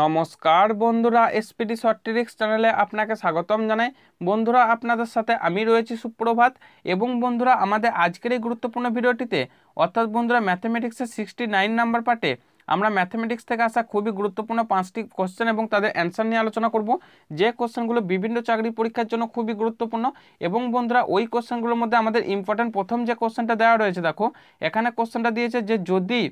নমস্কার বন্ধুরা SPD short tricks চ্যানেলে আপনাকে স্বাগতম জানাই বন্ধুরা আপনাদের সাথে আমি রয়েছি সুপ্রভাত এবং বন্ধুরা আমাদের আজকের এই গুরুত্বপূর্ণ ভিডিওটিতে অর্থাৎ বন্ধুরা ম্যাথামেটিক্সের সিক্সটি নাইন নাম্বার পার্টে আমরা ম্যাথামেটিক্স থেকে আসা খুবই গুরুত্বপূর্ণ পাঁচটি কোশ্চেন এবং তাদের অ্যান্সার নিয়ে আলোচনা করব যে কোশ্চেনগুলো বিভিন্ন চাকরি পরীক্ষার জন্য খুবই গুরুত্বপূর্ণ এবং বন্ধুরা ওই কোশ্চেনগুলোর মধ্যে আমাদের ইম্পর্ট্যান্ট প্রথম যে কোশ্চেনটা দেওয়া রয়েছে দেখো এখানে কোশ্চেনটা দিয়েছে যে যদি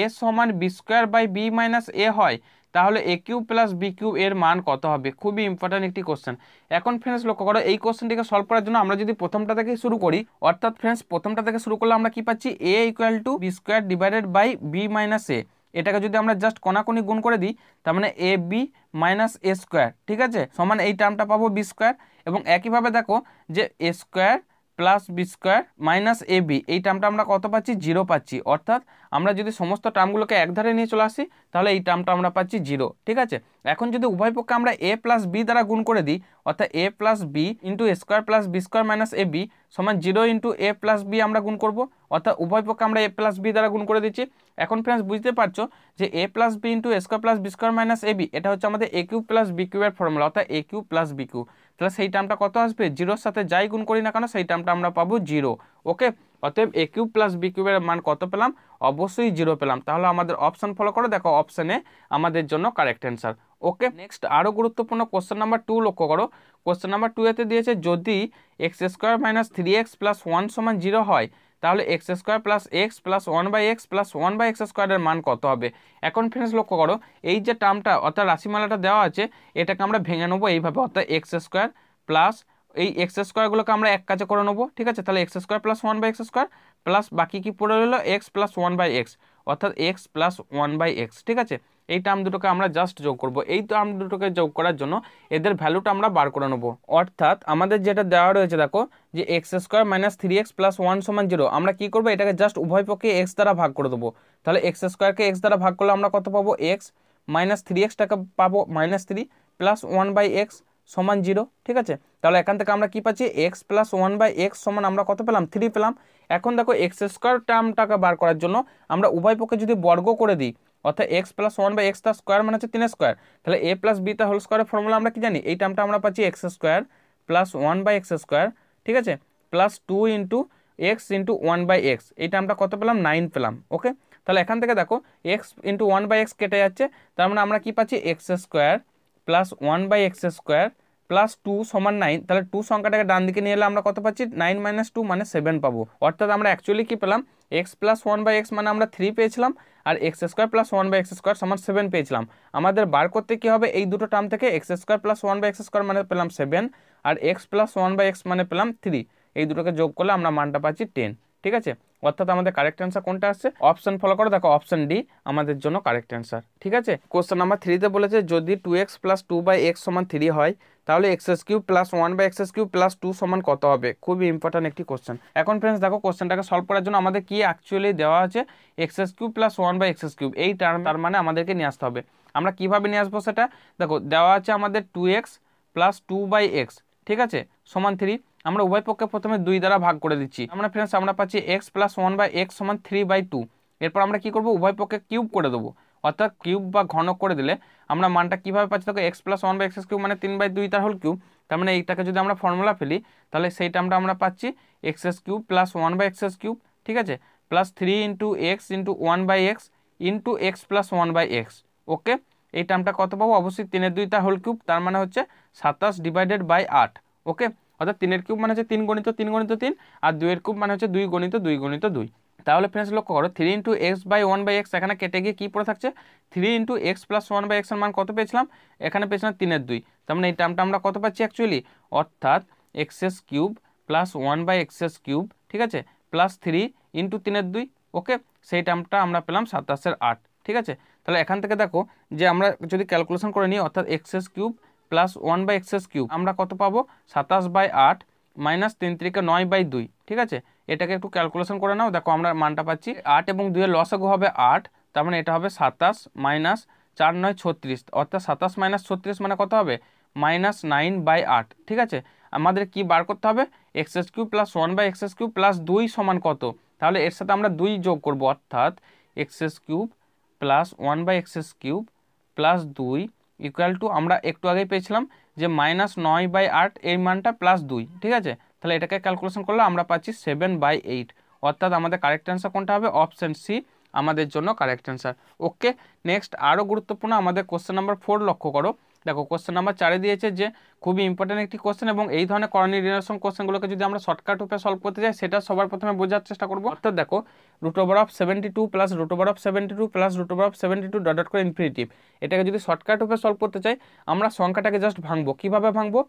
এ সমান B square by B minus A হয় তাহলে A cube plus B cube এর মান কত হবে খুবই ইম্পর্ট্যান্ট একটি কোশ্চেন এখন ফ্রেন্ডস লক্ষ্য করো এই কোশ্চেনটিকে সলভ করার জন্য আমরা যদি প্রথমটা থেকে শুরু করি অর্থাৎ ফ্রেন্ডস প্রথমটা থেকে শুরু করলে আমরা কি পাচ্ছি A equal to B square divided by B minus A এটাকে যদি আমরা জাস্ট কোনাকুনি গুণ করে দিই তার মানে A B minus A square ঠিক আছে সমান এই টার্মটা পাবো বি স্কোয়ার এবং একইভাবে দেখো যে A square plus B square minus A B এই টার্মটা আমরা কত পাচ্ছি জিরো পাচ্ছি অর্থাৎ আমরা যদি সমস্ত টার্মগুলোকে একধারে নিয়ে চলে আসি তাহলে এই টার্মটা আমরা পাচ্ছি জিরো ঠিক আছে এখন যদি উভয় পক্ষে আমরা এ প্লাস বি দ্বারা গুণ করে দিই অর্থাৎ A plus B into square plus B square minus A B সমান zero into A plus B আমরা গুণ করব অর্থাৎ উভয় পক্ষে আমরা এ প্লাস বি দ্বারা গুণ করে দিচ্ছি এখন ফ্রেন্ডস বুঝতে পারছো যে A plus B into A square plus B square minus A B এটা হচ্ছে আমাদের A cube plus B cube এর ফর্মুলা অর্থাৎ A cube plus B cube তাহলে সেই টার্মটা কত আসবে জিরোর সাথে যাই গুণ করি না কেন সেই টার্মটা আমরা পাবো জিরো ওকে অতএব এ কিউ প্লাস বি কিউবের মান কত পেলাম অবশ্যই জিরো পেলাম তাহলে আমাদের অপশান ফলো করো দেখো অপশানে আমাদের জন্য কারেক্ট অ্যান্সার ওকে নেক্সট আরও গুরুত্বপূর্ণ কোশ্চেন নাম্বার টু লক্ষ্য করো কোশ্চেন নাম্বার টু এতে দিয়েছে যদি X square minus three X plus one সমান জিরো হয় তাহলে X square plus X plus one by X plus one by X স্কোয়ারের মান কত হবে এখন ফ্রেন্ডস লক্ষ্য করো এই যে টার্মটা অর্থাৎ রাশিমালাটা দেওয়া আছে এটাকে আমরা ভেঙে নেবো এইভাবে অর্থাৎ এক্স স্কোয়ার প্লাস এই এক্স স্কোয়ারগুলোকে আমরা এক কাজে করে নেবো ঠিক আছে তাহলে X square plus one by X square plus বাকি কী পড়ে রইলো X plus one by X অর্থাৎ X plus one by X ঠিক আছে এই টার্ম দুটোকে আমরা জাস্ট যোগ করব এই টার্ম দুটোকে যোগ করার জন্য এদের ভ্যালুটা আমরা বার করে নেব অর্থাৎ আমাদের যেটা দেওয়া রয়েছে দেখো যে X square minus three X plus one সমান জিরো আমরা কী করবো এটাকে জাস্ট উভয় পক্ষে এক্স দ্বারা ভাগ করে দেবো তাহলে এক্স স্কোয়ারকে এক্স দ্বারা ভাগ করলে আমরা কত পাবো এক্স মাইনাস থ্রি এক্সটাকে পাবো minus three plus one by X সমান জিরো ঠিক আছে তাহলে এখান থেকে আমরা কি পাচ্ছি X plus one by X সমান আমরা কত পেলাম থ্রি পেলাম এখন দেখো এক্স স্কোয়ার টার্মটাকে বার করার জন্য আমরা উভয় পক্ষে যদি বর্গ করে দিই অর্থাৎ এক্স প্লাস ওয়ান বাই এক্সটা স্কোয়ার মানে হচ্ছে তিনের স্কোয়ার তাহলে এ প্লাস বি তা হোল স্কোয়ারের ফর্মুলা আমরা কি জানি এই টার্মটা আমরা পাচ্ছি X square plus one by X square ঠিক আছে plus two into X into one by X এই টার্মটা কত পেলাম নাইন পেলাম ওকে তাহলে এখান থেকে দেখো X into one by X কেটে যাচ্ছে তার মানে আমরা কি পাচ্ছি X square plus one by X square plus two সমান নাইন তাহলে টু সংখ্যাটাকে ডান দিকে নিয়ে এলে আমরা কত পাচ্ছি নাইন মাইনাস টু মানে সেভেন পাবো অর্থাৎ আমরা অ্যাকচুয়ালি কী পেলাম X plus one by X মানে আমরা থ্রি পেয়েছিলাম আর X square plus one by X square সমান সেভেন পেয়েছিলাম আমাদের বার করতে কী হবে এই দুটো টার্ম থেকে X square plus one by X square মানে পেলাম সেভেন আর X plus one by X মানে পেলাম থ্রি এই দুটোকে যোগ করলে আমরা মানটা পাচ্ছি টেন ঠিক আছে অর্থাৎ আমাদের কারেক্ট অ্যান্সার কোনটা আসছে অপশন ফলো করো দেখো অপশন ডি আমাদের জন্য কারেক্ট অ্যান্সার ঠিক আছে কোশ্চেন নাম্বার থ্রিতে বলেছে যদি two X plus two by X সমান থ্রি হয় তাহলে X's cube plus one by X's cube plus two সমান কত হবে খুবই ইম্পর্ট্যান্ট একটি কোশ্চেন এখন ফ্রেন্ডস দেখো কোশ্চেনটাকে সলভ করার জন্য আমাদের কি অ্যাকচুয়ালি দেওয়া আছে X's cube plus one by X's cube এই টার্ম তার মানে আমাদেরকে নিয়ে আসতে হবে আমরা কিভাবে নিয়ে আসবো সেটা দেখো দেওয়া আছে আমাদের two X plus two by X ঠিক আছে সমান থ্রি আমরা উভয় পক্ষে প্রথমে দুই দ্বারা ভাগ করে দিচ্ছি আমরা ফ্রেন্ডস আমরা পাচ্ছি X plus one by X সমান থ্রি বাই টু এরপর আমরা কী করব উভয় পক্ষে কিউব করে দেবো অর্থাৎ কিউব বা ঘন করে দিলে আমরা মানটা কীভাবে পাচ্ছি তাকে X plus one by X cube মানে তিন বাই দুই তার হোল কিউব তার মানে এইটাকে যদি আমরা ফর্মুলা ফেলি তাহলে সেই আমরা আমরা পাচ্ছি X's cube plus one by X's cube ঠিক আছে plus three into X into one by X into X plus one by X okay এই টার্মটা কত পাবো অবশ্যই তিনের দুই তার হোল কিউব তার মানে হচ্ছে সাতাশ ডিভাইডেড বাই আট ওকে অর্থাৎ তিনের কিউব মানে হচ্ছে তিন গণিত তিন গণিত তিন আর দুইয়ের কিউব মানে হচ্ছে দুই গণিত দুই গণিত দুই তাহলে ফ্রেন্ডস লক্ষ্য করো three into X by one by X এখানে কেটে গিয়ে কী পড়ে থাকছে three into X plus one by এক্সের মান কত পেয়েছিলাম এখানে পেয়েছিলাম তিনের দুই তার মানে এই টার্মটা আমরা কত পাচ্ছি অ্যাকচুয়ালি অর্থাৎ X's cube plus one by X's cube ঠিক আছে প্লাস থ্রি ইন্টু তিনের দুই ওকে সেই টার্মটা আমরা পেলাম সাতাশের আট ঠিক আছে তাহলে এখান থেকে দেখো যে আমরা যদি ক্যালকুলেশন করে নিই অর্থাৎ X's cube plus one by X's cube আমরা কত পাবো সাতাশ বাই আট মাইনাস তিন তিরিকে নয় বাই দুই ঠিক আছে এটাকে একটু ক্যালকুলেশন করে নাও দেখো আমরা মানটা পাচ্ছি আট এবং দুইয়ের লসাগু হবে আট তার মানে এটা হবে সাতাশ মাইনাস চার নয় ছত্রিশ অর্থাৎ সাতাশ মাইনাস ছত্রিশ মানে কত হবে মাইনাস নাইন বাই আট ঠিক আছে আমাদের কি বার করতে হবে X's cube plus one by X's cube plus দুই সমান কত তাহলে এর সাথে আমরা দুই যোগ করব অর্থাৎ X's cube plus one by X's cube plus দুই ইকুয়াল টু আমরা একটু আগেই পেয়েছিলাম যে মাইনাস নয় বাই আট এই মানটা প্লাস দুই ঠিক আছে তাহলে এটাকে ক্যালকুলেশন করলে আমরা পাচ্ছি সেভেন বাই এইট অর্থাৎ আমাদের কারেক্ট অ্যান্সার কোনটা হবে অপশান সি আমাদের জন্য কারেক্ট অ্যান্সার ওকে নেক্সট আরও গুরুত্বপূর্ণ আমাদের কোশ্চেন নাম্বার ফোর লক্ষ্য করো দেখো কোশ্চেন নাম্বার চারে দিয়েছে যে খুবই ইম্পর্টেন্ট একটি কোশ্চেন এবং এই ধরনের করণীয় রিলেশন কোশ্চেনগুলোকে যদি আমরা শর্টকাট রূপে সলভ করতে চাই সেটা সবার প্রথমে বোঝার চেষ্টা করবো অর্থাৎ দেখো root over of seventy two plus root over of seventy two plus root over of seventy two dot dot করে ইনফিনিটিভ এটাকে যদি শর্টকাট রূপে সলভ করতে চাই আমরা সংখ্যাটাকে জাস্ট ভাঙবো কীভাবে ভাঙবো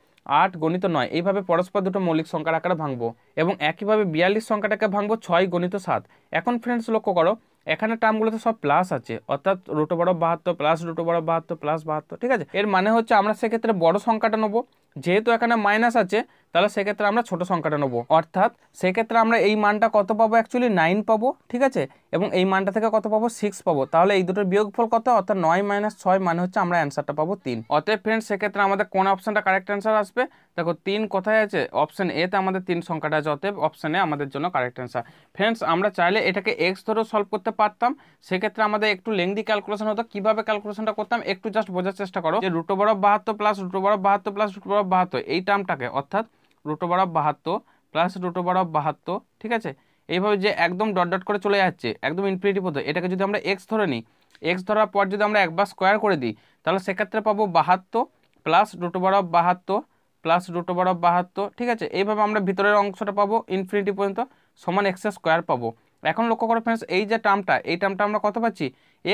আট গণিত নয় এইভাবে পরস্পর দুটো মৌলিক সংখ্যার আকারে ভাঙবো এবং একইভাবে বিয়াল্লিশ সংখ্যাটাকে ভাঙবো ছয় গণিত সাত এখন ফ্রেন্ডস লক্ষ্য করো এখানে টার্মগুলোতে সব প্লাস আছে অর্থাৎ রুটো বড় বাহাত্তর প্লাস রুটো বড় বাহাত্তর প্লাস বাহাত্তর ঠিক আছে এর মানে হচ্ছে আমরা সেক্ষেত্রে বড় সংখ্যাটা নেবো যেহেতু এখানে মাইনাস আছে তাহলে সেক্ষেত্রে আমরা ছোট সংখ্যাটা নেবো অর্থাৎ সেক্ষেত্রে আমরা এই মানটা কত পাবো অ্যাকচুয়ালি নাইন পাবো ঠিক আছে এবং এই মানটা থেকে কত পাবো সিক্স পাবো তাহলে এই দুটোর বিয়োগফল কত অর্থাৎ নয় মাইনাস ছয় মানে হচ্ছে আমরা অ্যান্সারটা পাবো তিন অতএব ফ্রেন্ডস সেক্ষেত্রে আমাদের কোন অপশানটা কারেক্ট অ্যান্সার আসবে দেখো তিন কোথায় আছে অপশান এতে আমাদের তিন সংখ্যাটা আছে অতএব অপশানে আমাদের জন্য কারেক্ট অ্যান্সার ফ্রেন্ডস আমরা চাইলে এটাকে এক্স ধরেও সলভ করতে পারতাম সেক্ষেত্রে আমাদের একটু লেংদি ক্যালকুলেশন হতো কীভাবে ক্যালকুলেশনটা করতাম একটু জাস্ট বোঝার চেষ্টা করো যে রুটো বড় বাহাত্তর প্লাস রুটো বড় বাহাত্তর প্লাস রুটো বড় বাহাত্তর এই টার্মটাকে অর্থাৎ রুটো ওভার অফ বাহাত্তর প্লাস রুটো ওভার অফ বাহাত্তর ঠিক আছে এইভাবে যে একদম ডট ডট করে চলে যাচ্ছে একদম ইনফিনিটি পথে এটাকে যদি আমরা এক্স ধরে নিই এক্স ধরার পর যদি আমরা একবার স্কোয়ার করে দিই তাহলে সেক্ষেত্রে পাবো বাহাত্তর প্লাস রুটো ওভার অফ বাহাত্তর প্লাস রুটো ওভার অফ বাহাত্তর ঠিক আছে এইভাবে আমরা ভিতরের অংশটা পাবো ইনফিনিটি পর্যন্ত সমান এক্সের স্কোয়ার পাবো এখন লক্ষ্য করো ফ্রেন্ডস এই যে টার্মটা এই টার্মটা আমরা কত পাচ্ছি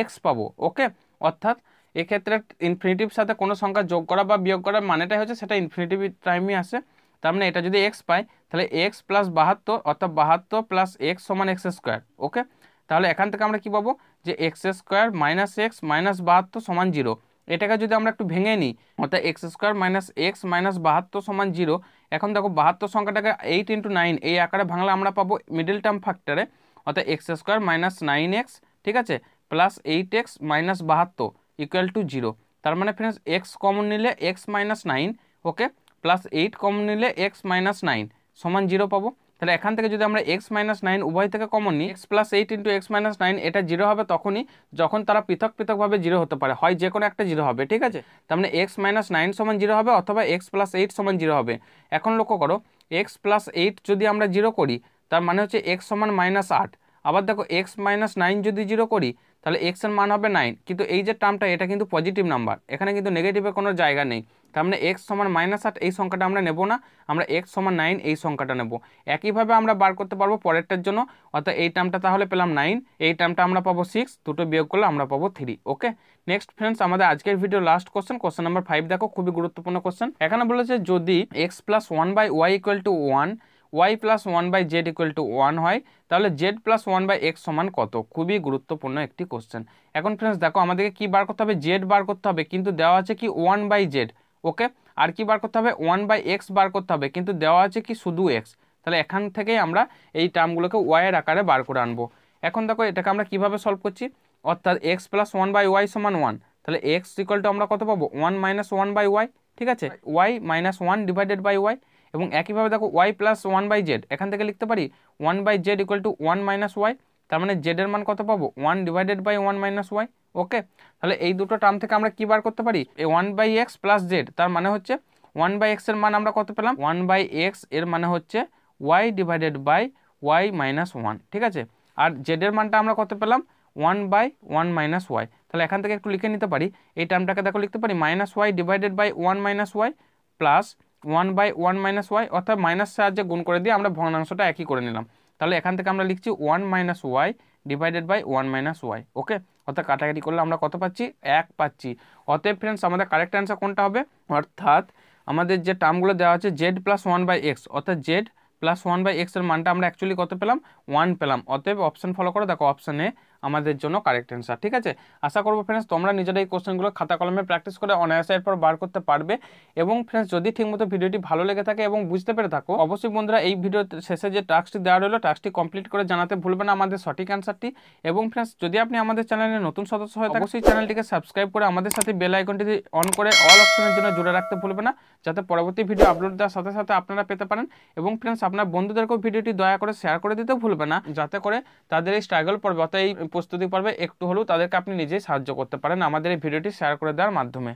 এক্স পাবো ওকে অর্থাৎ এক্ষেত্রে ইনফিনিটিভ সাথে কোনো সংখ্যা যোগ করা বা বিয়োগ করার মানেটাই হচ্ছে সেটা ইনফিনিটিভ টাইমই আসে তার মানে এটা যদি এক্স পাই তাহলে এক্স প্লাস বাহাত্তর অর্থাৎ বাহাত্তর প্লাস এক্স সমান এক্স স্কোয়ার ওকে তাহলে এখান থেকে আমরা কি পাবো যে X square minus X minus বাহাত্তর সমান জিরো এটাকে যদি আমরা একটু ভেঙে নিই অর্থাৎ X square minus X minus বাহাত্তর সমান জিরো এখন দেখো বাহাত্তর সংখ্যাটাকে এইট ইন্টু নাইন এই আকারে ভাঙলে আমরা পাবো মিডল টার্ম ফ্যাক্টরে অর্থাৎ X square minus nine X ঠিক আছে প্লাস এইট এক্স মাইনাস বাহাত্তর ইকুয়াল টু জিরো তার মানে ফ্রেন্ডস এক্স কমন নিলে X minus nine okay plus eight common নিলে এক্স মাইনাস নাইন সমান জিরো পাবো তাহলে এখান থেকে যদি আমরা এক্স মাইনাস নাইন উভয় থেকে কমন নিই X plus eight into X minus nine এটা জিরো হবে তখনই যখন তারা পৃথক পৃথকভাবে জিরো হতে পারে হয় যে কোনো একটা জিরো হবে ঠিক আছে তার মানে এক্স মাইনাস নাইন সমান জিরো হবে অথবা এক্স প্লাস এইট সমান জিরো হবে এখন লক্ষ্য করো এক্স প্লাস এইট যদি আমরা জিরো করি তার মানে হচ্ছে এক্স সমান মাইনাস আট আবার দেখো এক্স মাইনাস নাইন যদি জিরো করি তাহলে এক্স এর মান হবে নাইন কিন্তু এই যে টার্মটা এটা কিন্তু পজিটিভ নাম্বার এখানে কিন্তু নেগেটিভের কোনো জায়গা নেই তার মানে এক্স সমান মাইনাস আট এই সংখ্যাটা আমরা নেব না আমরা এক্স সমান নাইন এই সংখ্যাটা নেব একইভাবে আমরা বার করতে পারবো পরেরটার জন্য অর্থাৎ এই টার্মটা তাহলে পেলাম নাইন এই টার্মটা আমরা পাবো সিক্স দুটো বিয়োগ করলে আমরা পাবো থ্রি ওকে নেক্সট ফ্রেন্ডস আমাদের আজকের video last question question number five দেখো খুবই গুরুত্বপূর্ণ কোশ্চেন এখানে বলেছে যদি X plus one by Y equal to one Y plus one by Z equal to one হয় তাহলে Z plus one by X সমান কত খুবই গুরুত্বপূর্ণ একটি কোশ্চেন এখন ফ্রেন্ডস দেখো আমাদেরকে কি বার করতে হবে জেড বার করতে হবে কিন্তু দেওয়া আছে কি ওয়ান বাই জেড ওকে আর কি বার করতে হবে ওয়ান বাই এক্স বার করতে হবে কিন্তু দেওয়া আছে কি শুধু এক্স তাহলে এখান থেকেই আমরা এই টার্মগুলোকে ওয়াইয়ের আকারে বার করে আনবো এখন দেখো এটাকে আমরা কিভাবে সলভ করছি অর্থাৎ X plus one by Y সমান ওয়ান তাহলে এক্স ইকুয়াল টু আমরা কত পাবো one minus one by Y ঠিক আছে Y minus one divided by Y এবং একইভাবে দেখো Y plus one by Z এখান থেকে লিখতে পারি one by Z equal to one minus Y তার মানে জেডের মান কত পাবো one divided by one minus Y okay তাহলে এই দুটো টার্ম থেকে আমরা কী বার করতে পারি এই one by X plus Z তার মানে হচ্ছে ওয়ান বাই এক্সের মান আমরা কত পেলাম ওয়ান বাই এক্স এর মানে হচ্ছে Y divided by Y minus one ঠিক আছে আর জেডের মানটা আমরা কত পেলাম one by one minus Y তাহলে এখান থেকে একটু লিখে নিতে পারি এই টার্মটাকে দেখো লিখতে পারি minus Y divided by one minus Y plus one by one minus Y অর্থাৎ মাইনাস সাহায্যে গুণ করে দিয়ে আমরা ভগ্নাংশটা একই করে নিলাম তাহলে এখান থেকে আমরা লিখছি one minus Y divided by one minus Y okay অর্থাৎ কাটাকাটি করলে আমরা কত পাচ্ছি এক পাচ্ছি অতএব ফ্রেন্ডস আমাদের কারেক্ট অ্যান্সার কোনটা হবে অর্থাৎ আমাদের যে টার্মগুলো দেওয়া আছে Z plus one by X অর্থাৎ জেড প্লাস ওয়ান বাই এক্সের মানটা আমরা অ্যাকচুয়ালি কত পেলাম ওয়ান পেলাম অতএব অপশান ফলো করো দেখো অপশানে আমাদের জন্য কারেক্ট অ্যান্সার ঠিক আছে আশা করবো ফ্রেন্ডস তোমরা নিজেরা এই কোশ্চেনগুলো খাতা কলমে প্র্যাকটিস করে অনায়াসে এরপর বার করতে পারবে এবং ফ্রেন্ডস যদি ঠিকমতো ভিডিওটি ভালো লেগে থাকে এবং বুঝতে পেরে থাকো অবশ্যই বন্ধুরা এই ভিডিও শেষে যে টাস্কটি দেওয়া রইলো টাস্কটি কমপ্লিট করে জানাতে ভুলবে না আমাদের সঠিক অ্যান্সারটি এবং ফ্রেন্ডস যদি আপনি আমাদের চ্যানেলে নতুন সদস্য হয়ে থাকেন সেই চ্যানেলটিকে সাবস্ক্রাইব করে আমাদের সাথে বেল আইকনটি অন করে অল অপশনের জন্য জুড়ে রাখতে ভুলবে না যাতে পরবর্তী ভিডিও আপলোড দেওয়ার সাথে সাথে আপনারা পেতে পারেন এবং ফ্রেন্ডস আপনার বন্ধুদেরকেও ভিডিওটি দয়া করে শেয়ার করে দিতে ভুলবে না যাতে করে তাদের এই স্ট্রাগল পর্ব অর্থাৎ এই প্রস্তুতি পর্বে একটু হলেও তাদেরকে আপনি নিজেই সাহায্য করতে পারেন আমাদের এই ভিডিওটি শেয়ার করে দেওয়ার মাধ্যমে